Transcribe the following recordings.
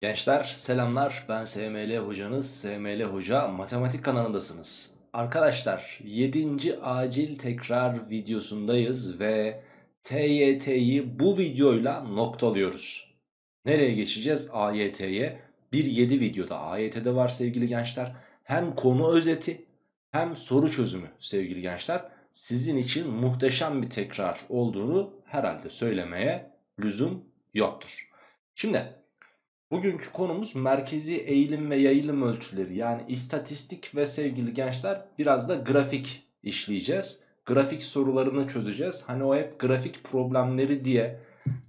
Gençler selamlar ben SML hocanız SML hoca matematik kanalındasınız. Arkadaşlar 7. acil tekrar videosundayız ve TYT'yi bu videoyla noktalıyoruz. Nereye geçeceğiz? AYT'ye. 1.7 videoda AYT'de var sevgili gençler. Hem konu özeti hem soru çözümü sevgili gençler. Sizin için muhteşem bir tekrar olduğunu herhalde söylemeye lüzum yoktur. Şimdi Bugünkü konumuz merkezi eğilim ve yayılım ölçüleri yani istatistik ve sevgili gençler biraz da grafik işleyeceğiz. Grafik sorularını çözeceğiz. Hani o hep grafik problemleri diye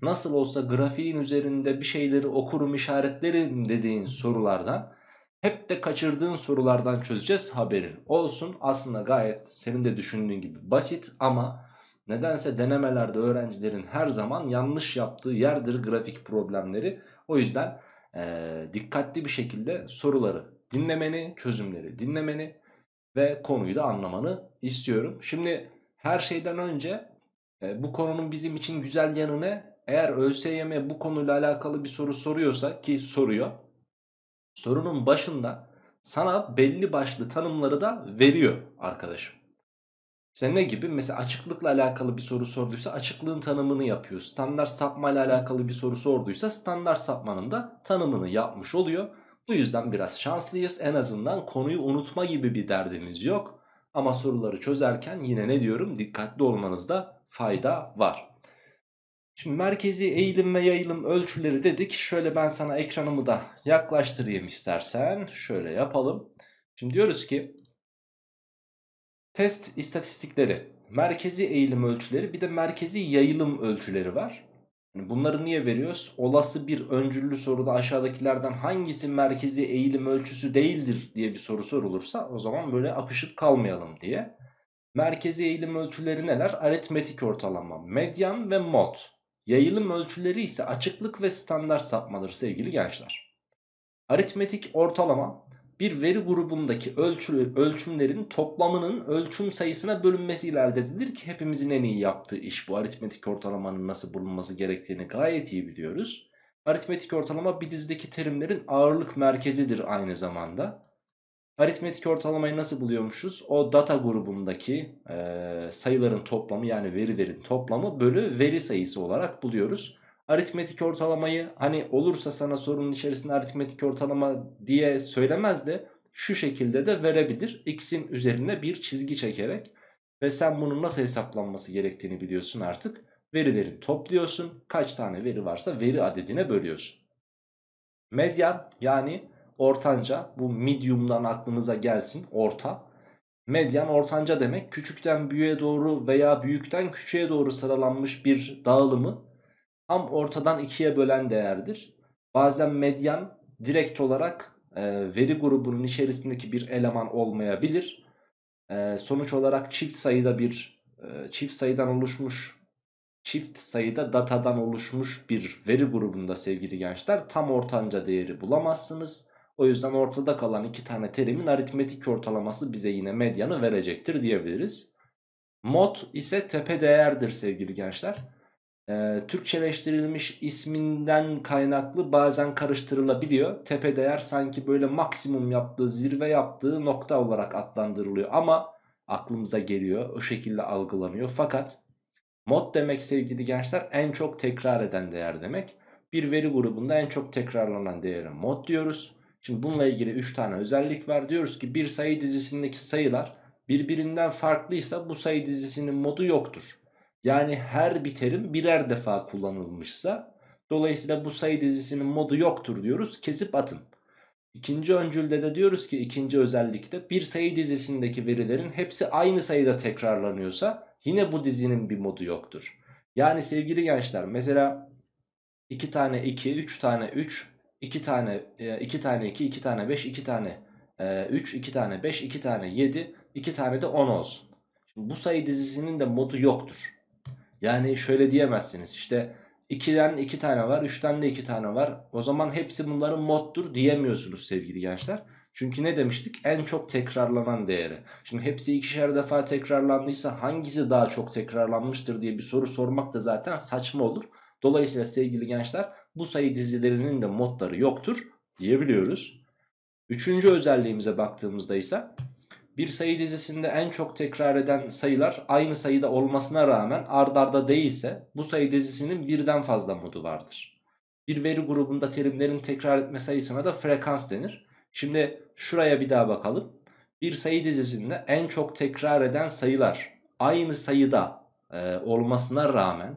nasıl olsa grafiğin üzerinde bir şeyleri okurum işaretlerim dediğin sorulardan hep de kaçırdığın sorulardan çözeceğiz haberin olsun. Aslında gayet senin de düşündüğün gibi basit ama nedense denemelerde öğrencilerin her zaman yanlış yaptığı yerdir grafik problemleri. O yüzden e, dikkatli bir şekilde soruları dinlemeni, çözümleri dinlemeni ve konuyu da anlamanı istiyorum. Şimdi her şeyden önce e, bu konunun bizim için güzel yanı ne? Eğer ÖSYM bu konuyla alakalı bir soru soruyorsa ki soruyor. Sorunun başında sana belli başlı tanımları da veriyor arkadaşım. İşte ne gibi? Mesela açıklıkla alakalı bir soru sorduysa açıklığın tanımını yapıyor. Standart sapma ile alakalı bir soru sorduysa standart sapmanın da tanımını yapmış oluyor. Bu yüzden biraz şanslıyız. En azından konuyu unutma gibi bir derdimiz yok. Ama soruları çözerken yine ne diyorum? Dikkatli olmanızda fayda var. Şimdi merkezi eğilim ve yayılım ölçüleri dedik. Şöyle ben sana ekranımı da yaklaştırayım istersen. Şöyle yapalım. Şimdi diyoruz ki test istatistikleri, merkezi eğilim ölçüleri bir de merkezi yayılım ölçüleri var. Hani bunları niye veriyoruz? Olası bir öncüllü soruda aşağıdakilerden hangisi merkezi eğilim ölçüsü değildir diye bir soru sorulursa o zaman böyle apışıp kalmayalım diye. Merkezi eğilim ölçüleri neler? Aritmetik ortalama, medyan ve mod. Yayılım ölçüleri ise açıklık ve standart sapmaları sevgili gençler. Aritmetik ortalama bir veri grubundaki ölçü, ölçümlerin toplamının ölçüm sayısına bölünmesi elde edilir ki hepimizin en iyi yaptığı iş bu. Aritmetik ortalamanın nasıl bulunması gerektiğini gayet iyi biliyoruz. Aritmetik ortalama bir dizideki terimlerin ağırlık merkezidir aynı zamanda. Aritmetik ortalamayı nasıl buluyormuşuz? O data grubundaki e, sayıların toplamı yani verilerin toplamı bölü veri sayısı olarak buluyoruz aritmetik ortalamayı hani olursa sana sorunun içerisinde aritmetik ortalama diye söylemez de şu şekilde de verebilir. X'in üzerine bir çizgi çekerek ve sen bunun nasıl hesaplanması gerektiğini biliyorsun artık. Verileri topluyorsun. Kaç tane veri varsa veri adedine bölüyorsun. Medyan yani ortanca bu medium'dan aklınıza gelsin orta. Medyan ortanca demek küçükten büyüğe doğru veya büyükten küçüğe doğru sıralanmış bir dağılımı tam ortadan ikiye bölen değerdir. Bazen medyan direkt olarak e, veri grubunun içerisindeki bir eleman olmayabilir. E, sonuç olarak çift sayıda bir e, çift sayıdan oluşmuş çift sayıda datadan oluşmuş bir veri grubunda sevgili gençler tam ortanca değeri bulamazsınız. O yüzden ortada kalan iki tane terimin aritmetik ortalaması bize yine medyanı verecektir diyebiliriz. Mod ise tepe değerdir sevgili gençler e, Türkçeleştirilmiş isminden kaynaklı bazen karıştırılabiliyor. Tepe değer sanki böyle maksimum yaptığı, zirve yaptığı nokta olarak adlandırılıyor. Ama aklımıza geliyor, o şekilde algılanıyor. Fakat mod demek sevgili gençler en çok tekrar eden değer demek. Bir veri grubunda en çok tekrarlanan değere mod diyoruz. Şimdi bununla ilgili 3 tane özellik var. Diyoruz ki bir sayı dizisindeki sayılar birbirinden farklıysa bu sayı dizisinin modu yoktur. Yani her bir terim birer defa kullanılmışsa dolayısıyla bu sayı dizisinin modu yoktur diyoruz kesip atın. İkinci öncülde de diyoruz ki ikinci özellikte bir sayı dizisindeki verilerin hepsi aynı sayıda tekrarlanıyorsa yine bu dizinin bir modu yoktur. Yani sevgili gençler mesela 2 tane 2, 3 tane 3, 2 tane 2 e, tane 2, 2 tane 5, 2 tane 3, e, 2 tane 5, 2 tane 7, 2 tane de 10 olsun. Şimdi bu sayı dizisinin de modu yoktur. Yani şöyle diyemezsiniz işte 2'den 2 tane var 3'ten de 2 tane var o zaman hepsi bunların moddur diyemiyorsunuz sevgili gençler. Çünkü ne demiştik? En çok tekrarlanan değeri. Şimdi hepsi ikişer defa tekrarlandıysa hangisi daha çok tekrarlanmıştır diye bir soru sormak da zaten saçma olur. Dolayısıyla sevgili gençler bu sayı dizilerinin de modları yoktur diyebiliyoruz. Üçüncü özelliğimize baktığımızda ise bir sayı dizisinde en çok tekrar eden sayılar aynı sayıda olmasına rağmen ardarda değilse bu sayı dizisinin birden fazla modu vardır. Bir veri grubunda terimlerin tekrar etme sayısına da frekans denir. Şimdi şuraya bir daha bakalım. Bir sayı dizisinde en çok tekrar eden sayılar aynı sayıda e, olmasına rağmen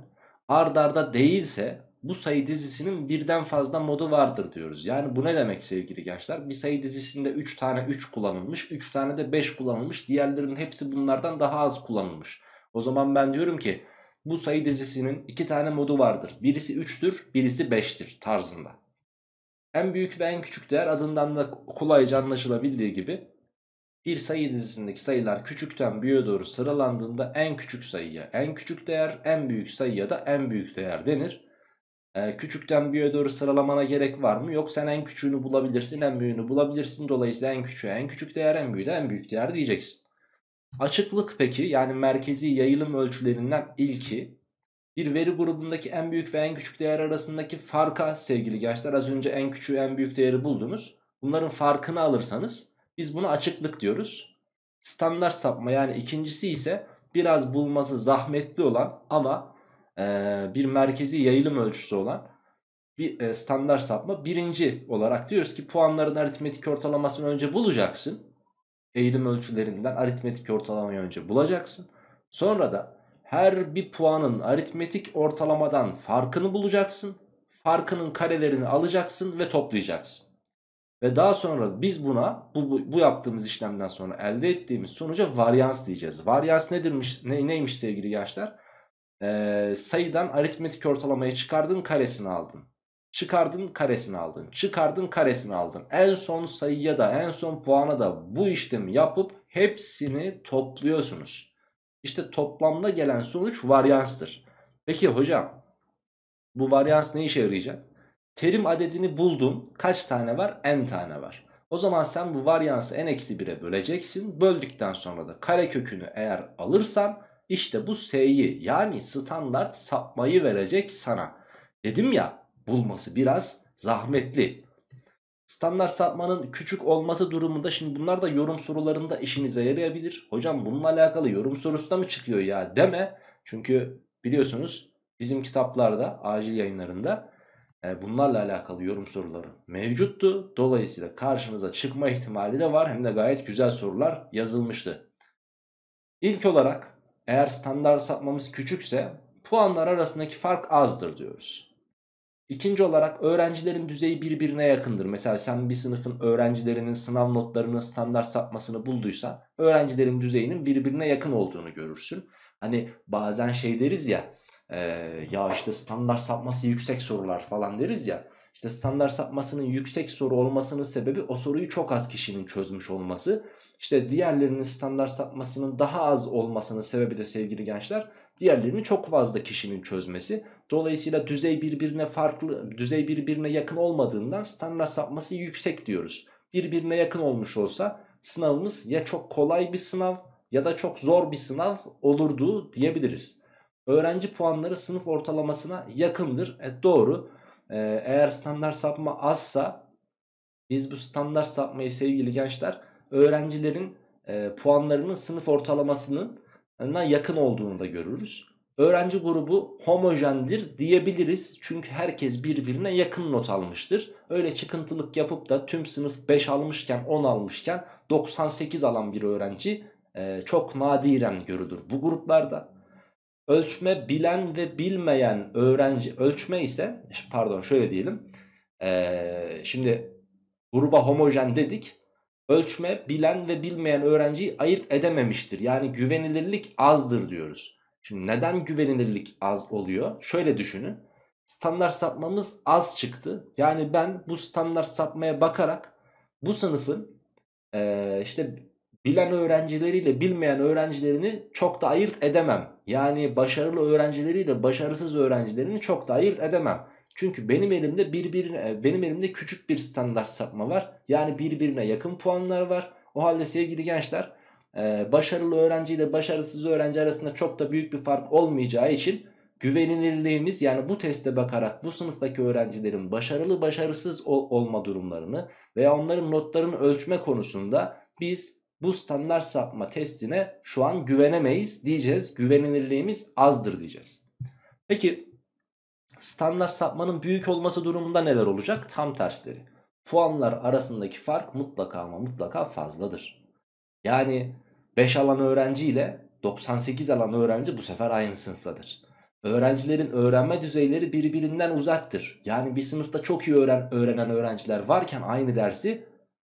ardarda değilse bu sayı dizisinin birden fazla modu vardır diyoruz. Yani bu ne demek sevgili gençler? Bir sayı dizisinde 3 tane 3 kullanılmış, 3 tane de 5 kullanılmış. Diğerlerinin hepsi bunlardan daha az kullanılmış. O zaman ben diyorum ki bu sayı dizisinin 2 tane modu vardır. Birisi 3'tür, birisi 5'tir tarzında. En büyük ve en küçük değer adından da kolayca anlaşılabildiği gibi bir sayı dizisindeki sayılar küçükten büyüğe doğru sıralandığında en küçük sayıya en küçük değer, en büyük sayıya da en büyük değer denir. Ee, küçükten büyüğe doğru sıralamana gerek var mı? Yok sen en küçüğünü bulabilirsin en büyüğünü bulabilirsin. Dolayısıyla en küçüğe en küçük değer en büyüğe de en büyük değer diyeceksin. Açıklık peki yani merkezi yayılım ölçülerinden ilki bir veri grubundaki en büyük ve en küçük değer arasındaki farka sevgili gençler az önce en küçüğü en büyük değeri buldunuz. Bunların farkını alırsanız biz buna açıklık diyoruz. Standart sapma yani ikincisi ise biraz bulması zahmetli olan ama ee, bir merkezi yayılım ölçüsü olan bir e, standart sapma birinci olarak diyoruz ki puanların aritmetik ortalamasını önce bulacaksın. Eğilim ölçülerinden aritmetik ortalamayı önce bulacaksın. Sonra da her bir puanın aritmetik ortalamadan farkını bulacaksın. Farkının karelerini alacaksın ve toplayacaksın. Ve daha sonra biz buna bu, bu, bu yaptığımız işlemden sonra elde ettiğimiz sonuca varyans diyeceğiz. Varyans nedirmiş, ne, neymiş sevgili gençler? e, sayıdan aritmetik ortalamayı çıkardın karesini aldın. Çıkardın karesini aldın. Çıkardın karesini aldın. En son sayıya da en son puana da bu işlemi yapıp hepsini topluyorsunuz. İşte toplamda gelen sonuç varyanstır. Peki hocam bu varyans ne işe yarayacak? Terim adedini buldun. Kaç tane var? N tane var. O zaman sen bu varyansı n-1'e böleceksin. Böldükten sonra da kare kökünü eğer alırsan işte bu S'yi yani standart sapmayı verecek sana. Dedim ya bulması biraz zahmetli. Standart sapmanın küçük olması durumunda şimdi bunlar da yorum sorularında işinize yarayabilir. Hocam bununla alakalı yorum sorusu da mı çıkıyor ya deme. Çünkü biliyorsunuz bizim kitaplarda acil yayınlarında e, bunlarla alakalı yorum soruları mevcuttu. Dolayısıyla karşınıza çıkma ihtimali de var. Hem de gayet güzel sorular yazılmıştı. İlk olarak eğer standart sapmamız küçükse puanlar arasındaki fark azdır diyoruz. İkinci olarak öğrencilerin düzeyi birbirine yakındır. Mesela sen bir sınıfın öğrencilerinin sınav notlarının standart sapmasını bulduysa öğrencilerin düzeyinin birbirine yakın olduğunu görürsün. Hani bazen şey deriz ya e, ya işte standart sapması yüksek sorular falan deriz ya. İşte standart sapmasının yüksek soru olmasının sebebi o soruyu çok az kişinin çözmüş olması. İşte diğerlerinin standart sapmasının daha az olmasının sebebi de sevgili gençler diğerlerini çok fazla kişinin çözmesi. Dolayısıyla düzey birbirine farklı, düzey birbirine yakın olmadığından standart sapması yüksek diyoruz. Birbirine yakın olmuş olsa sınavımız ya çok kolay bir sınav ya da çok zor bir sınav olurdu diyebiliriz. Öğrenci puanları sınıf ortalamasına yakındır. E doğru. Ee, eğer standart sapma azsa biz bu standart sapmayı sevgili gençler öğrencilerin e, puanlarının sınıf ortalamasının yakın olduğunu da görürüz. Öğrenci grubu homojendir diyebiliriz. Çünkü herkes birbirine yakın not almıştır. Öyle çıkıntılık yapıp da tüm sınıf 5 almışken 10 almışken 98 alan bir öğrenci e, çok nadiren görülür bu gruplarda. Ölçme bilen ve bilmeyen öğrenci ölçme ise pardon şöyle diyelim. Ee, şimdi gruba homojen dedik. Ölçme bilen ve bilmeyen öğrenciyi ayırt edememiştir. Yani güvenilirlik azdır diyoruz. Şimdi neden güvenilirlik az oluyor? Şöyle düşünün. Standart sapmamız az çıktı. Yani ben bu standart sapmaya bakarak bu sınıfın e, işte bilen öğrencileriyle bilmeyen öğrencilerini çok da ayırt edemem. Yani başarılı öğrencileriyle başarısız öğrencilerini çok da ayırt edemem. Çünkü benim elimde birbirine benim elimde küçük bir standart sapma var. Yani birbirine yakın puanlar var. O halde sevgili gençler e, başarılı öğrenci ile başarısız öğrenci arasında çok da büyük bir fark olmayacağı için güvenilirliğimiz yani bu teste bakarak bu sınıftaki öğrencilerin başarılı başarısız olma durumlarını veya onların notlarını ölçme konusunda biz bu standart sapma testine şu an güvenemeyiz diyeceğiz. Güvenilirliğimiz azdır diyeceğiz. Peki standart sapmanın büyük olması durumunda neler olacak? Tam tersleri. Puanlar arasındaki fark mutlaka ama mutlaka fazladır. Yani 5 alan öğrenci ile 98 alan öğrenci bu sefer aynı sınıftadır. Öğrencilerin öğrenme düzeyleri birbirinden uzaktır. Yani bir sınıfta çok iyi öğren öğrenen öğrenciler varken aynı dersi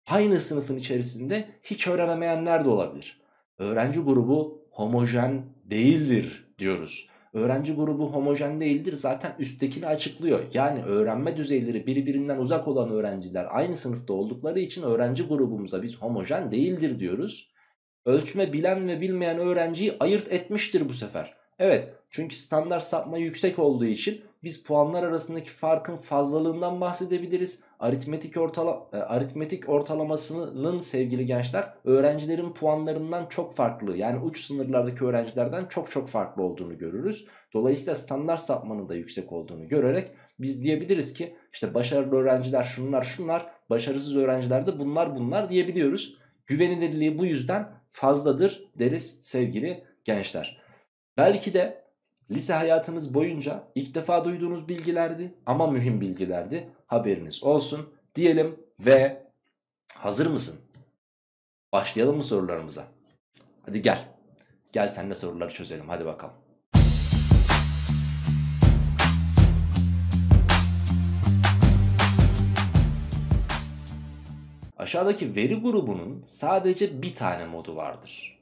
Aynı sınıfın içerisinde hiç öğrenemeyenler de olabilir. Öğrenci grubu homojen değildir diyoruz. Öğrenci grubu homojen değildir zaten üsttekini açıklıyor. Yani öğrenme düzeyleri birbirinden uzak olan öğrenciler aynı sınıfta oldukları için öğrenci grubumuza biz homojen değildir diyoruz. Ölçme bilen ve bilmeyen öğrenciyi ayırt etmiştir bu sefer. Evet çünkü standart sapma yüksek olduğu için biz puanlar arasındaki farkın fazlalığından bahsedebiliriz aritmetik ortala e, aritmetik ortalamasının sevgili gençler öğrencilerin puanlarından çok farklı. Yani uç sınırlardaki öğrencilerden çok çok farklı olduğunu görürüz. Dolayısıyla standart sapmanın da yüksek olduğunu görerek biz diyebiliriz ki işte başarılı öğrenciler şunlar şunlar, başarısız öğrenciler de bunlar bunlar diyebiliyoruz. Güvenilirliği bu yüzden fazladır deriz sevgili gençler. Belki de Lise hayatınız boyunca ilk defa duyduğunuz bilgilerdi ama mühim bilgilerdi. Haberiniz olsun diyelim ve hazır mısın? Başlayalım mı sorularımıza? Hadi gel. Gel seninle soruları çözelim hadi bakalım. Aşağıdaki veri grubunun sadece bir tane modu vardır.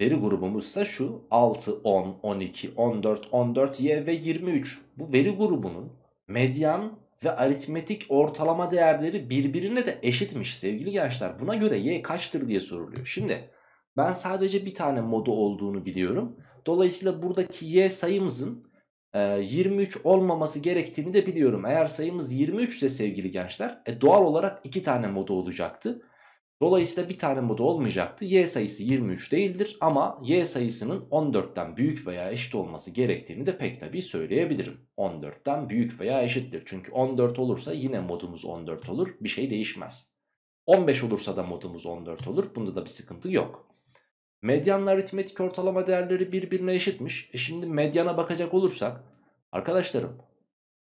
Veri grubumuz ise şu 6, 10, 12, 14, 14y ve 23. Bu veri grubunun medyan ve aritmetik ortalama değerleri birbirine de eşitmiş sevgili gençler. Buna göre y kaçtır diye soruluyor. Şimdi ben sadece bir tane modu olduğunu biliyorum. Dolayısıyla buradaki y sayımızın 23 e, olmaması gerektiğini de biliyorum. Eğer sayımız 23 ise sevgili gençler e doğal olarak iki tane modu olacaktı. Dolayısıyla bir tane modu olmayacaktı. Y sayısı 23 değildir ama Y sayısının 14'ten büyük veya eşit olması gerektiğini de pek tabii söyleyebilirim. 14'ten büyük veya eşittir. Çünkü 14 olursa yine modumuz 14 olur. Bir şey değişmez. 15 olursa da modumuz 14 olur. Bunda da bir sıkıntı yok. Medyanla aritmetik ortalama değerleri birbirine eşitmiş. E şimdi medyana bakacak olursak arkadaşlarım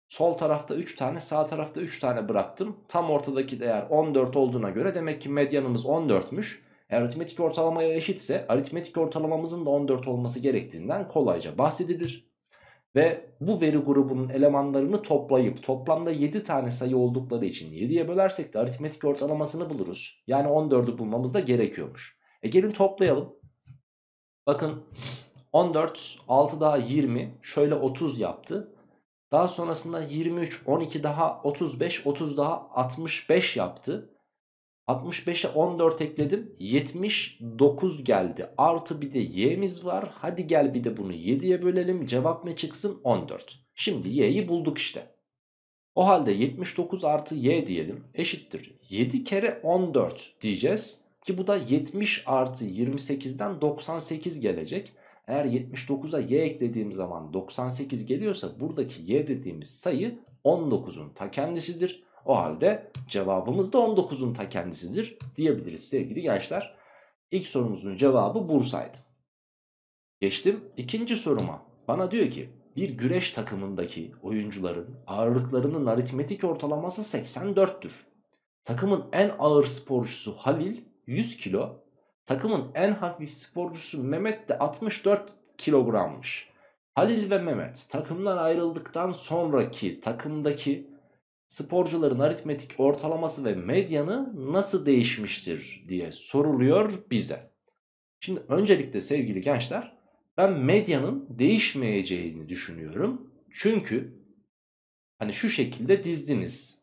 Sol tarafta 3 tane sağ tarafta 3 tane bıraktım. Tam ortadaki değer 14 olduğuna göre demek ki medyanımız 14'müş. Eğer aritmetik ortalamaya eşitse aritmetik ortalamamızın da 14 olması gerektiğinden kolayca bahsedilir. Ve bu veri grubunun elemanlarını toplayıp toplamda 7 tane sayı oldukları için 7'ye bölersek de aritmetik ortalamasını buluruz. Yani 14'ü bulmamız da gerekiyormuş. E gelin toplayalım. Bakın 14, 6 daha 20 şöyle 30 yaptı. Daha sonrasında 23, 12 daha 35, 30 daha 65 yaptı. 65'e 14 ekledim. 79 geldi. Artı bir de y'miz var. Hadi gel bir de bunu 7'ye bölelim. Cevap ne çıksın? 14. Şimdi y'yi bulduk işte. O halde 79 artı y diyelim eşittir. 7 kere 14 diyeceğiz. Ki bu da 70 artı 28'den 98 gelecek. Eğer 79'a y eklediğim zaman 98 geliyorsa buradaki y dediğimiz sayı 19'un ta kendisidir. O halde cevabımız da 19'un ta kendisidir diyebiliriz sevgili gençler. İlk sorumuzun cevabı Bursa'ydı. Geçtim ikinci soruma. Bana diyor ki bir güreş takımındaki oyuncuların ağırlıklarının aritmetik ortalaması 84'tür. Takımın en ağır sporcusu Halil 100 kilo, Takımın en hafif sporcusu Mehmet de 64 kilogrammış. Halil ve Mehmet takımdan ayrıldıktan sonraki takımdaki sporcuların aritmetik ortalaması ve medyanı nasıl değişmiştir diye soruluyor bize. Şimdi öncelikle sevgili gençler ben medyanın değişmeyeceğini düşünüyorum. Çünkü hani şu şekilde dizdiniz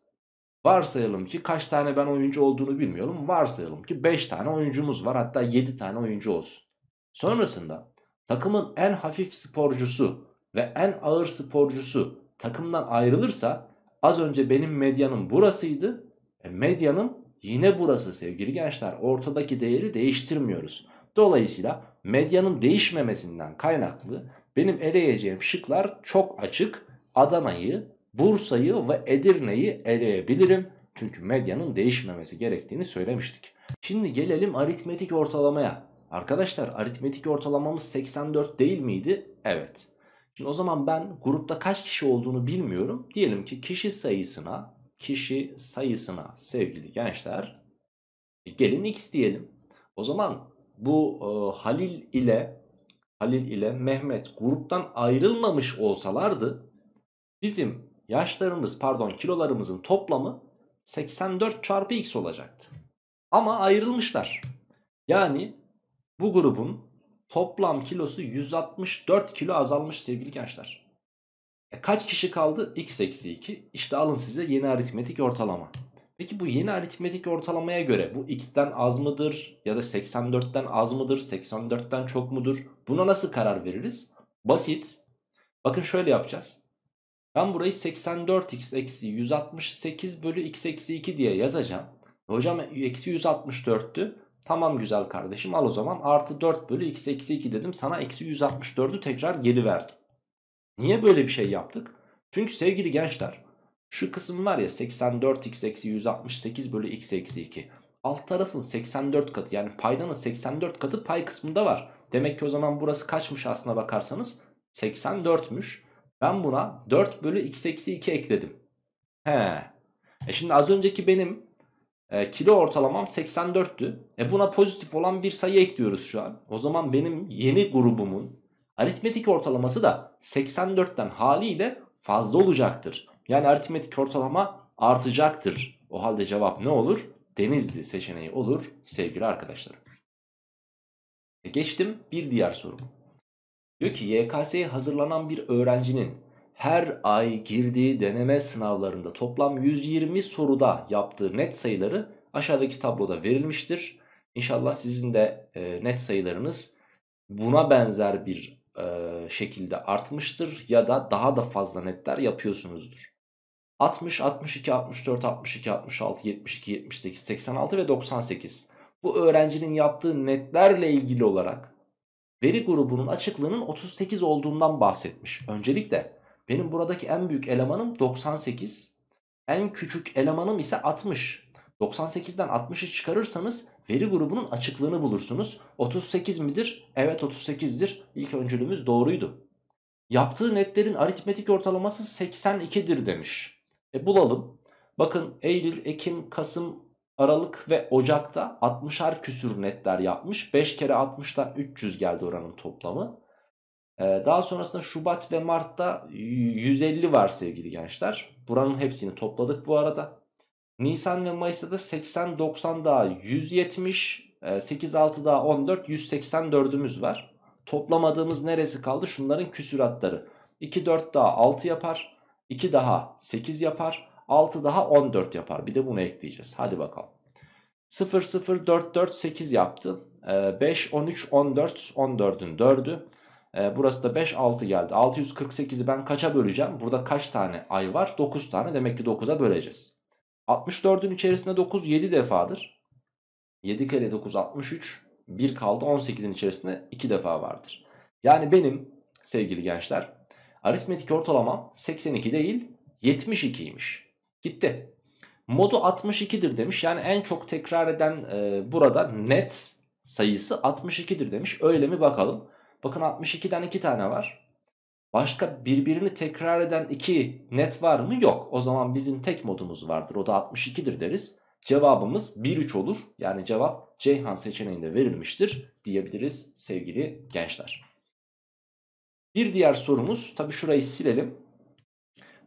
Varsayalım ki kaç tane ben oyuncu olduğunu bilmiyorum. Varsayalım ki 5 tane oyuncumuz var hatta 7 tane oyuncu olsun. Sonrasında takımın en hafif sporcusu ve en ağır sporcusu takımdan ayrılırsa az önce benim medyanım burasıydı. E, medyanım yine burası sevgili gençler. Ortadaki değeri değiştirmiyoruz. Dolayısıyla medyanın değişmemesinden kaynaklı benim eleyeceğim şıklar çok açık. Adana'yı Bursa'yı ve Edirne'yi eleyebilirim. Çünkü medyanın değişmemesi gerektiğini söylemiştik. Şimdi gelelim aritmetik ortalamaya. Arkadaşlar aritmetik ortalamamız 84 değil miydi? Evet. Şimdi o zaman ben grupta kaç kişi olduğunu bilmiyorum. Diyelim ki kişi sayısına, kişi sayısına sevgili gençler e, gelin x diyelim. O zaman bu e, Halil ile Halil ile Mehmet gruptan ayrılmamış olsalardı bizim yaşlarımız pardon kilolarımızın toplamı 84 çarpı x olacaktı. Ama ayrılmışlar. Yani bu grubun toplam kilosu 164 kilo azalmış sevgili gençler. E kaç kişi kaldı? x eksi 2. İşte alın size yeni aritmetik ortalama. Peki bu yeni aritmetik ortalamaya göre bu x'ten az mıdır ya da 84'ten az mıdır 84'ten çok mudur buna nasıl karar veririz? Basit. Bakın şöyle yapacağız. Ben burayı 84x eksi 168 bölü x eksi 2 diye yazacağım. Hocam eksi 164'tü. Tamam güzel kardeşim al o zaman artı 4 bölü x eksi 2 dedim. Sana eksi 164'ü tekrar geri verdim. Niye böyle bir şey yaptık? Çünkü sevgili gençler şu kısım var ya 84x eksi 168 bölü x eksi 2. Alt tarafın 84 katı yani paydanın 84 katı pay kısmında var. Demek ki o zaman burası kaçmış aslına bakarsanız 84'müş. Ben buna 4 bölü x eksi 2 ekledim. He. E şimdi az önceki benim e, kilo ortalamam 84'tü. E buna pozitif olan bir sayı ekliyoruz şu an. O zaman benim yeni grubumun aritmetik ortalaması da 84'ten haliyle fazla olacaktır. Yani aritmetik ortalama artacaktır. O halde cevap ne olur? Denizli seçeneği olur sevgili arkadaşlarım. E geçtim bir diğer sorum. Diyor ki YKS'ye hazırlanan bir öğrencinin her ay girdiği deneme sınavlarında toplam 120 soruda yaptığı net sayıları aşağıdaki tabloda verilmiştir. İnşallah sizin de e, net sayılarınız buna benzer bir e, şekilde artmıştır ya da daha da fazla netler yapıyorsunuzdur. 60, 62, 64, 62, 66, 72, 78, 86 ve 98. Bu öğrencinin yaptığı netlerle ilgili olarak veri grubunun açıklığının 38 olduğundan bahsetmiş. Öncelikle benim buradaki en büyük elemanım 98. En küçük elemanım ise 60. 98'den 60'ı çıkarırsanız veri grubunun açıklığını bulursunuz. 38 midir? Evet 38'dir. İlk öncülümüz doğruydu. Yaptığı netlerin aritmetik ortalaması 82'dir demiş. E bulalım. Bakın Eylül, Ekim, Kasım, Aralık ve Ocak'ta 60'ar küsür netler yapmış. 5 kere 60'tan 300 geldi oranın toplamı. Ee, daha sonrasında Şubat ve Mart'ta 150 var sevgili gençler. Buranın hepsini topladık bu arada. Nisan ve Mayıs'ta da 80-90 daha 170, 8-6 e, daha 14, 184'ümüz var. Toplamadığımız neresi kaldı? Şunların küsüratları. 2-4 daha 6 yapar. 2 daha 8 yapar. 6 daha 14 yapar. Bir de bunu ekleyeceğiz. Hadi bakalım. 0 0 4 4 8 yaptı. 5 13 14 14'ün 4'ü. Burası da 5 6 geldi. 648'i ben kaça böleceğim? Burada kaç tane ay var? 9 tane. Demek ki 9'a böleceğiz. 64'ün içerisinde 9 7 defadır. 7 kere 9 63. 1 kaldı 18'in içerisinde 2 defa vardır. Yani benim sevgili gençler aritmetik ortalama 82 değil 72'ymiş. Gitti. Modu 62'dir demiş. Yani en çok tekrar eden e, burada net sayısı 62'dir demiş. Öyle mi bakalım. Bakın 62'den 2 tane var. Başka birbirini tekrar eden 2 net var mı? Yok. O zaman bizim tek modumuz vardır. O da 62'dir deriz. Cevabımız 1-3 olur. Yani cevap Ceyhan seçeneğinde verilmiştir diyebiliriz sevgili gençler. Bir diğer sorumuz tabi şurayı silelim.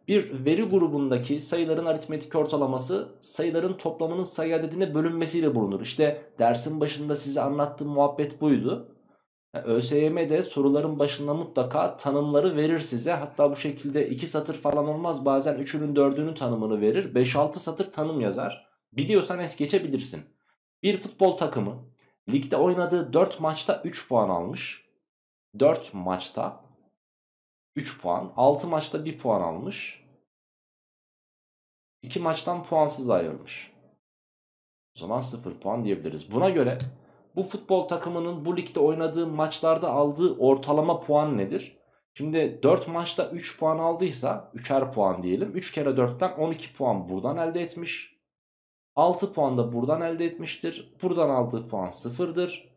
Bir veri grubundaki sayıların aritmetik ortalaması sayıların toplamının sayı adedine bölünmesiyle bulunur. İşte dersin başında size anlattığım muhabbet buydu. ÖSYM'de soruların başında mutlaka tanımları verir size. Hatta bu şekilde 2 satır falan olmaz. Bazen 3'ünün 4'ünün tanımını verir. 5-6 satır tanım yazar. Biliyorsan es geçebilirsin. Bir futbol takımı ligde oynadığı 4 maçta 3 puan almış. 4 maçta 3 puan. 6 maçta 1 puan almış. 2 maçtan puansız ayrılmış. O zaman 0 puan diyebiliriz. Buna göre bu futbol takımının bu ligde oynadığı maçlarda aldığı ortalama puan nedir? Şimdi 4 maçta 3 puan aldıysa 3'er puan diyelim. 3 kere 4'ten 12 puan buradan elde etmiş. 6 puan da buradan elde etmiştir. Buradan aldığı puan 0'dır.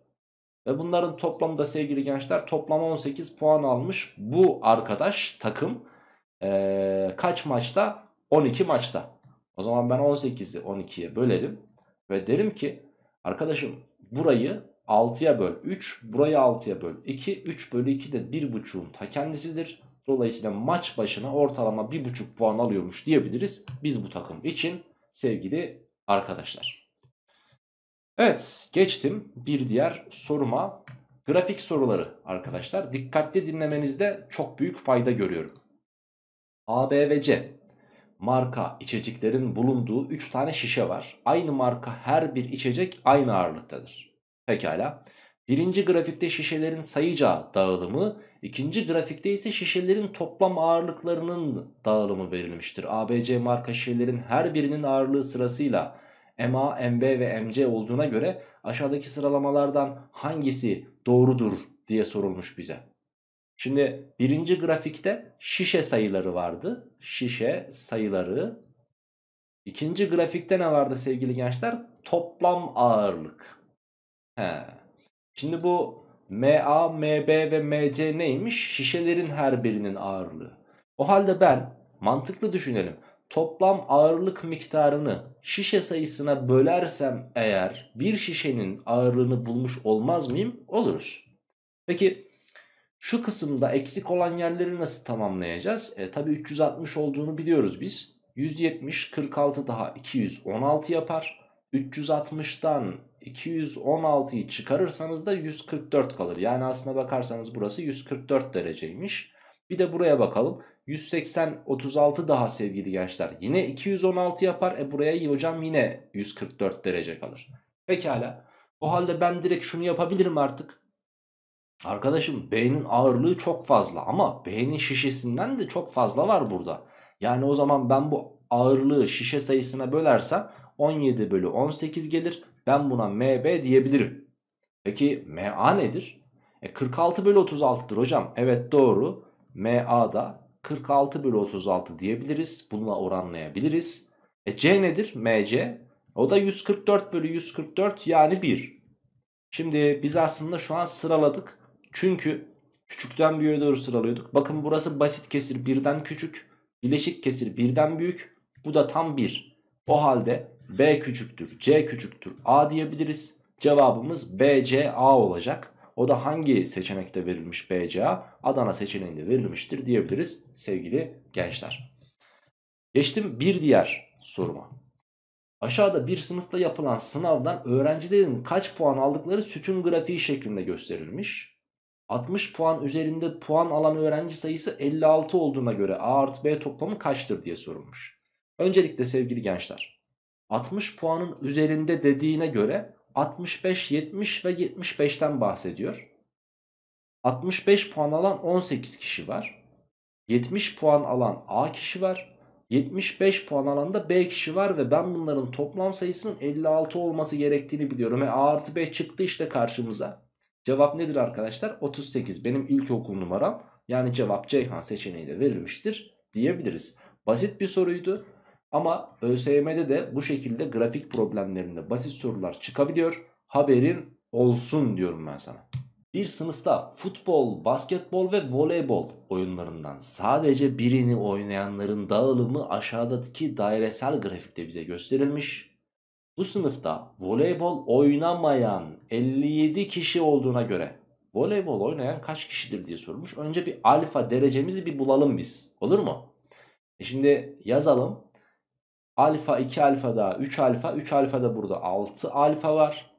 Ve bunların toplamı da sevgili gençler toplam 18 puan almış. Bu arkadaş takım ee, kaç maçta? 12 maçta. O zaman ben 18'i 12'ye bölerim. Ve derim ki arkadaşım burayı 6'ya böl 3. Burayı 6'ya böl 2. 3 bölü 2 de 1.5'un ta kendisidir. Dolayısıyla maç başına ortalama 1.5 puan alıyormuş diyebiliriz. Biz bu takım için sevgili arkadaşlar. Evet geçtim bir diğer soruma. Grafik soruları arkadaşlar. Dikkatli dinlemenizde çok büyük fayda görüyorum. A, B ve C marka içeceklerin bulunduğu 3 tane şişe var. Aynı marka her bir içecek aynı ağırlıktadır. Pekala. Birinci grafikte şişelerin sayıca dağılımı, ikinci grafikte ise şişelerin toplam ağırlıklarının dağılımı verilmiştir. ABC marka şişelerin her birinin ağırlığı sırasıyla MA, MB ve MC olduğuna göre aşağıdaki sıralamalardan hangisi doğrudur diye sorulmuş bize. Şimdi birinci grafikte şişe sayıları vardı. Şişe sayıları. İkinci grafikte ne vardı sevgili gençler? Toplam ağırlık. He. Şimdi bu MA, MB ve MC neymiş? Şişelerin her birinin ağırlığı. O halde ben mantıklı düşünelim. Toplam ağırlık miktarını şişe sayısına bölersem eğer bir şişenin ağırlığını bulmuş olmaz mıyım? Oluruz. Peki şu kısımda eksik olan yerleri nasıl tamamlayacağız? E, tabii 360 olduğunu biliyoruz biz. 170, 46 daha 216 yapar. 360'dan 216'yı çıkarırsanız da 144 kalır. Yani aslına bakarsanız burası 144 dereceymiş. Bir de buraya bakalım. 180 36 daha sevgili gençler. Yine 216 yapar. E buraya hocam yine 144 derece kalır. Pekala. O halde ben direkt şunu yapabilirim artık. Arkadaşım B'nin ağırlığı çok fazla ama B'nin şişesinden de çok fazla var burada. Yani o zaman ben bu ağırlığı şişe sayısına bölersem 17 bölü 18 gelir. Ben buna MB diyebilirim. Peki MA nedir? E 46 bölü 36'dır hocam. Evet doğru. MA da 46 bölü 36 diyebiliriz. Bununla oranlayabiliriz. E C nedir? MC. O da 144 bölü 144 yani 1. Şimdi biz aslında şu an sıraladık. Çünkü küçükten büyüğe doğru sıralıyorduk. Bakın burası basit kesir birden küçük. Bileşik kesir birden büyük. Bu da tam 1. O halde B küçüktür, C küçüktür, A diyebiliriz. Cevabımız BCA olacak. O da hangi seçenekte verilmiş BCA? Adana seçeneğinde verilmiştir diyebiliriz sevgili gençler. Geçtim bir diğer soruma. Aşağıda bir sınıfta yapılan sınavdan öğrencilerin kaç puan aldıkları sütun grafiği şeklinde gösterilmiş. 60 puan üzerinde puan alan öğrenci sayısı 56 olduğuna göre A artı B toplamı kaçtır diye sorulmuş. Öncelikle sevgili gençler 60 puanın üzerinde dediğine göre 65, 70 ve 75'ten bahsediyor. 65 puan alan 18 kişi var. 70 puan alan A kişi var. 75 puan alanda B kişi var ve ben bunların toplam sayısının 56 olması gerektiğini biliyorum. E A artı B çıktı işte karşımıza. Cevap nedir arkadaşlar? 38 benim ilkokul numaram. Yani cevap Ceyhan seçeneği de verilmiştir diyebiliriz. Basit bir soruydu. Ama ÖSYM'de de bu şekilde grafik problemlerinde basit sorular çıkabiliyor. Haberin olsun diyorum ben sana. Bir sınıfta futbol, basketbol ve voleybol oyunlarından sadece birini oynayanların dağılımı aşağıdaki dairesel grafikte bize gösterilmiş. Bu sınıfta voleybol oynamayan 57 kişi olduğuna göre voleybol oynayan kaç kişidir diye sormuş. Önce bir alfa derecemizi bir bulalım biz. Olur mu? E şimdi yazalım. Alfa 2 alfa da 3 alfa 3 alfa da burada 6 alfa var.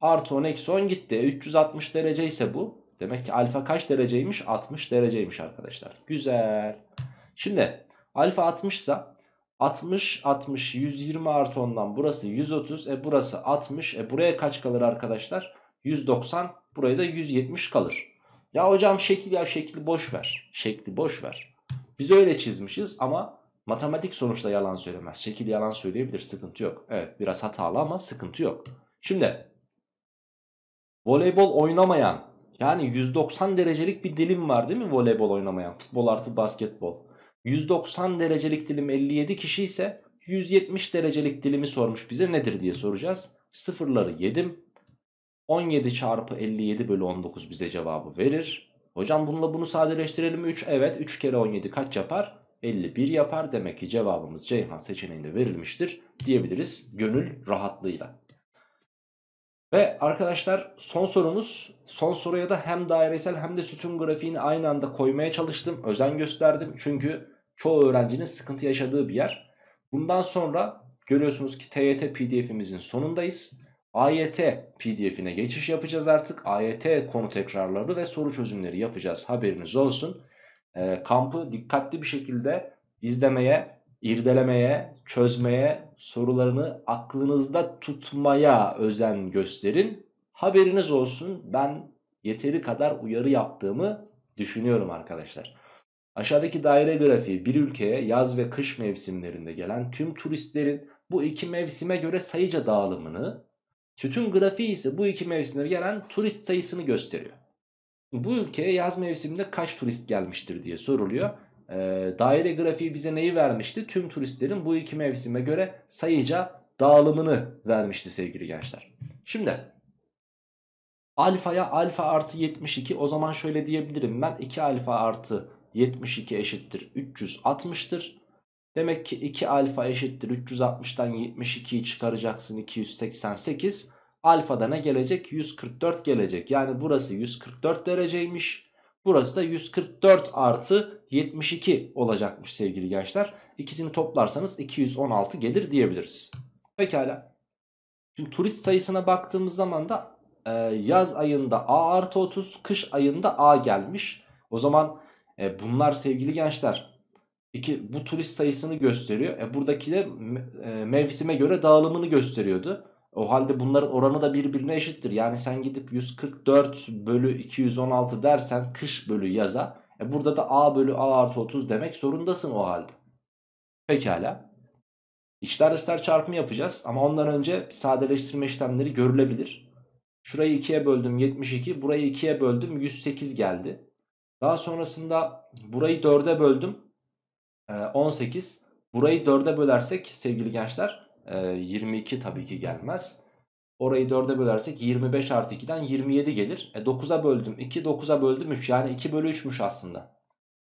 Artı 10 eksi 10 gitti. 360 e derece ise bu. Demek ki alfa kaç dereceymiş? 60 dereceymiş arkadaşlar. Güzel. Şimdi alfa 60 ise 60, 60, 120 artı 10'dan burası 130. E burası 60. E buraya kaç kalır arkadaşlar? 190. Buraya da 170 kalır. Ya hocam şekil ya şekli boş ver. Şekli boş ver. Biz öyle çizmişiz ama matematik sonuçta yalan söylemez. Şekil yalan söyleyebilir. Sıkıntı yok. Evet biraz hatalı ama sıkıntı yok. Şimdi voleybol oynamayan yani 190 derecelik bir dilim var değil mi voleybol oynamayan? Futbol artı basketbol. 190 derecelik dilim 57 kişi ise 170 derecelik dilimi sormuş bize nedir diye soracağız. Sıfırları yedim. 17 çarpı 57 bölü 19 bize cevabı verir. Hocam bununla bunu sadeleştirelim 3. Evet 3 kere 17 kaç yapar? 51 yapar. Demek ki cevabımız Ceyhan seçeneğinde verilmiştir diyebiliriz gönül rahatlığıyla. Ve arkadaşlar son sorumuz. Son soruya da hem dairesel hem de sütun grafiğini aynı anda koymaya çalıştım. Özen gösterdim. Çünkü çoğu öğrencinin sıkıntı yaşadığı bir yer. Bundan sonra görüyorsunuz ki TYT pdf'imizin sonundayız. AYT pdf'ine geçiş yapacağız artık. AYT konu tekrarları ve soru çözümleri yapacağız. Haberiniz olsun. E, kampı dikkatli bir şekilde izlemeye, irdelemeye, çözmeye sorularını aklınızda tutmaya özen gösterin. Haberiniz olsun ben yeteri kadar uyarı yaptığımı düşünüyorum arkadaşlar. Aşağıdaki daire grafiği bir ülkeye yaz ve kış mevsimlerinde gelen tüm turistlerin bu iki mevsime göre sayıca dağılımını, sütun grafiği ise bu iki mevsimde gelen turist sayısını gösteriyor. Bu ülkeye yaz mevsiminde kaç turist gelmiştir diye soruluyor. E, daire grafiği bize neyi vermişti? Tüm turistlerin bu iki mevsime göre sayıca dağılımını vermişti sevgili gençler. Şimdi alfaya alfa artı 72 o zaman şöyle diyebilirim ben 2 alfa artı 72 eşittir 360'tır. Demek ki 2 alfa eşittir 360'tan 72'yi çıkaracaksın 288. Alfada ne gelecek? 144 gelecek. Yani burası 144 dereceymiş. Burası da 144 artı 72 olacakmış sevgili gençler. İkisini toplarsanız 216 gelir diyebiliriz. Pekala. Şimdi turist sayısına baktığımız zaman da e, yaz ayında A artı 30, kış ayında A gelmiş. O zaman e, bunlar sevgili gençler iki, bu turist sayısını gösteriyor. E, buradaki de e, mevsime göre dağılımını gösteriyordu. O halde bunların oranı da birbirine eşittir. Yani sen gidip 144 bölü 216 dersen kış bölü yaza. E burada da a bölü a artı 30 demek zorundasın o halde. Pekala. İşler dışlar çarpımı yapacağız ama ondan önce sadeleştirme işlemleri görülebilir. Şurayı 2'ye böldüm 72, burayı 2'ye böldüm 108 geldi. Daha sonrasında burayı 4'e böldüm 18. E, burayı 4'e bölersek sevgili gençler 22 ee, tabii ki gelmez. Orayı 4'e bölersek 25 artı 2'den 27 gelir. E 9'a böldüm 2, 9'a böldüm 3 yani 2 bölü 3'müş aslında.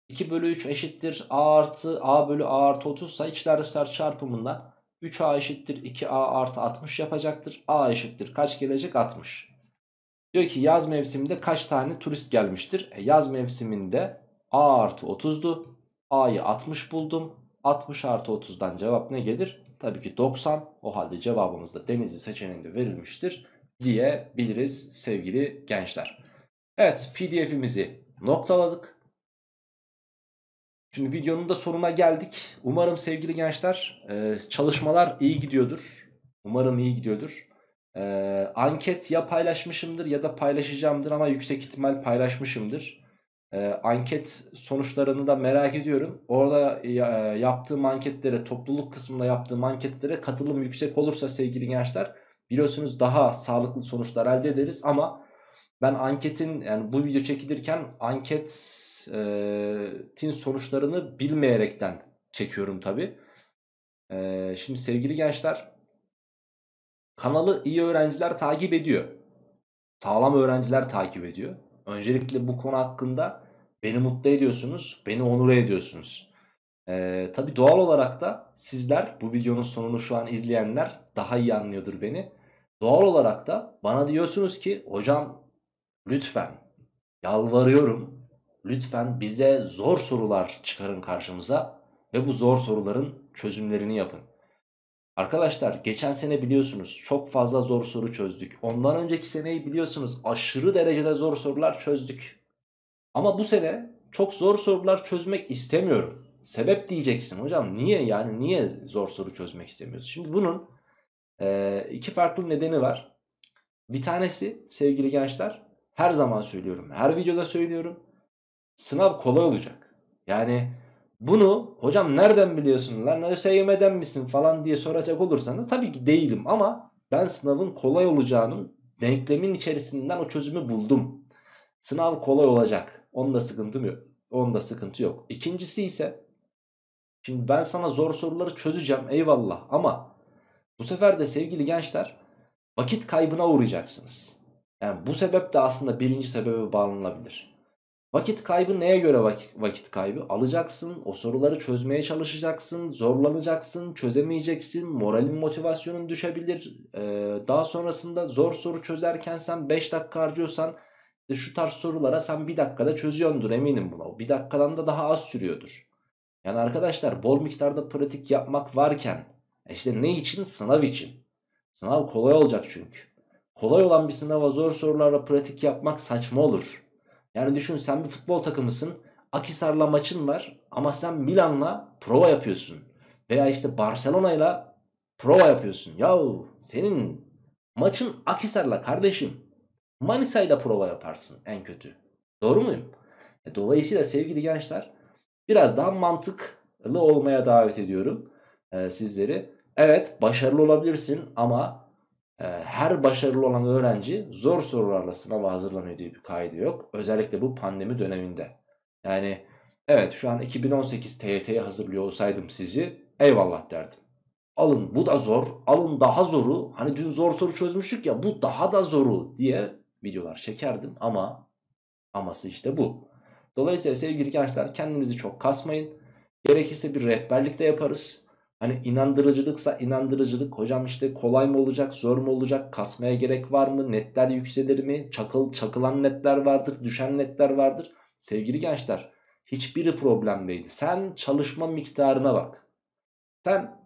2 bölü 3 eşittir a artı a bölü a artı 30 ise içler dışlar çarpımından 3a eşittir 2a artı 60 yapacaktır. a eşittir kaç gelecek 60. Diyor ki yaz mevsiminde kaç tane turist gelmiştir? E yaz mevsiminde a artı 30'du. a'yı 60 buldum. 60 artı 30'dan cevap ne gelir? Tabii ki 90. O halde cevabımız da Denizli seçeneğinde verilmiştir diyebiliriz sevgili gençler. Evet pdf'imizi noktaladık. Şimdi videonun da sonuna geldik. Umarım sevgili gençler e, çalışmalar iyi gidiyordur. Umarım iyi gidiyordur. E, anket ya paylaşmışımdır ya da paylaşacağımdır ama yüksek ihtimal paylaşmışımdır. E, anket sonuçlarını da merak ediyorum. Orada e, e, yaptığım anketlere, topluluk kısmında yaptığım anketlere katılım yüksek olursa sevgili gençler biliyorsunuz daha sağlıklı sonuçlar elde ederiz ama ben anketin yani bu video çekilirken anketin e, sonuçlarını bilmeyerekten çekiyorum tabi. Ee, şimdi sevgili gençler kanalı iyi öğrenciler takip ediyor. Sağlam öğrenciler takip ediyor. Öncelikle bu konu hakkında beni mutlu ediyorsunuz, beni onur ediyorsunuz. Ee, Tabi doğal olarak da sizler bu videonun sonunu şu an izleyenler daha iyi anlıyordur beni. Doğal olarak da bana diyorsunuz ki hocam lütfen yalvarıyorum lütfen bize zor sorular çıkarın karşımıza ve bu zor soruların çözümlerini yapın. Arkadaşlar geçen sene biliyorsunuz çok fazla zor soru çözdük. Ondan önceki seneyi biliyorsunuz aşırı derecede zor sorular çözdük. Ama bu sene çok zor sorular çözmek istemiyorum. Sebep diyeceksin hocam niye yani niye zor soru çözmek istemiyorsun? Şimdi bunun e, iki farklı nedeni var. Bir tanesi sevgili gençler her zaman söylüyorum her videoda söylüyorum sınav kolay olacak. Yani bunu hocam nereden biliyorsun lan ÖSYM'den misin falan diye soracak olursan da tabii ki değilim ama ben sınavın kolay olacağını denklemin içerisinden o çözümü buldum. Sınav kolay olacak. Onda sıkıntım yok. Onda sıkıntı yok. İkincisi ise şimdi ben sana zor soruları çözeceğim eyvallah ama bu sefer de sevgili gençler vakit kaybına uğrayacaksınız. Yani bu sebep de aslında birinci sebebe bağlanabilir. Vakit kaybı neye göre vakit, kaybı? Alacaksın, o soruları çözmeye çalışacaksın, zorlanacaksın, çözemeyeceksin, moralin motivasyonun düşebilir. Ee, daha sonrasında zor soru çözerken sen 5 dakika harcıyorsan e, şu tarz sorulara sen 1 dakikada çözüyordur eminim buna. 1 dakikadan da daha az sürüyordur. Yani arkadaşlar bol miktarda pratik yapmak varken e işte ne için? Sınav için. Sınav kolay olacak çünkü. Kolay olan bir sınava zor sorularla pratik yapmak saçma olur. Yani düşün sen bir futbol takımısın. Akisar'la maçın var ama sen Milan'la prova yapıyorsun. Veya işte Barcelona'yla prova yapıyorsun. Yahu senin maçın Akisar'la kardeşim. Manisa'yla prova yaparsın en kötü. Doğru muyum? E, dolayısıyla sevgili gençler biraz daha mantıklı olmaya davet ediyorum e, sizleri. Evet başarılı olabilirsin ama ee, her başarılı olan öğrenci zor sorularla sınava hazırlanıyor diye bir kaydı yok. Özellikle bu pandemi döneminde. Yani evet şu an 2018 TYT'ye hazırlıyor olsaydım sizi eyvallah derdim. Alın bu da zor, alın daha zoru. Hani dün zor soru çözmüştük ya bu daha da zoru diye videolar çekerdim ama aması işte bu. Dolayısıyla sevgili gençler kendinizi çok kasmayın. Gerekirse bir rehberlik de yaparız. Hani inandırıcılıksa inandırıcılık hocam işte kolay mı olacak zor mu olacak kasmaya gerek var mı netler yükselir mi çakıl çakılan netler vardır düşen netler vardır. Sevgili gençler hiçbiri problem değil sen çalışma miktarına bak. Sen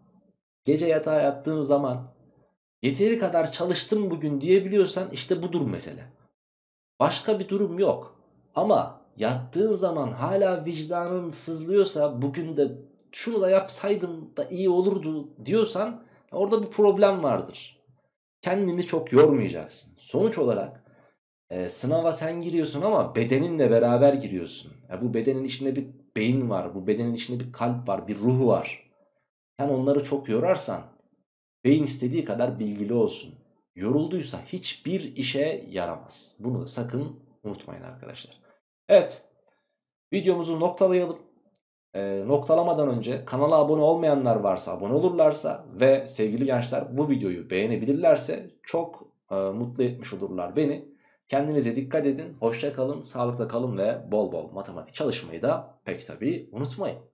gece yatağa yattığın zaman yeteri kadar çalıştım bugün diyebiliyorsan işte bu durum mesele. Başka bir durum yok ama yattığın zaman hala vicdanın sızlıyorsa bugün de şunu da yapsaydım da iyi olurdu diyorsan orada bir problem vardır. Kendini çok yormayacaksın. Sonuç olarak e, sınava sen giriyorsun ama bedeninle beraber giriyorsun. Ya bu bedenin içinde bir beyin var, bu bedenin içinde bir kalp var, bir ruhu var. Sen onları çok yorarsan beyin istediği kadar bilgili olsun. Yorulduysa hiçbir işe yaramaz. Bunu da sakın unutmayın arkadaşlar. Evet videomuzu noktalayalım e, noktalamadan önce kanala abone olmayanlar varsa abone olurlarsa ve sevgili gençler bu videoyu beğenebilirlerse çok e, mutlu etmiş olurlar beni. Kendinize dikkat edin, hoşça kalın, sağlıkla kalın ve bol bol matematik çalışmayı da pek tabii unutmayın.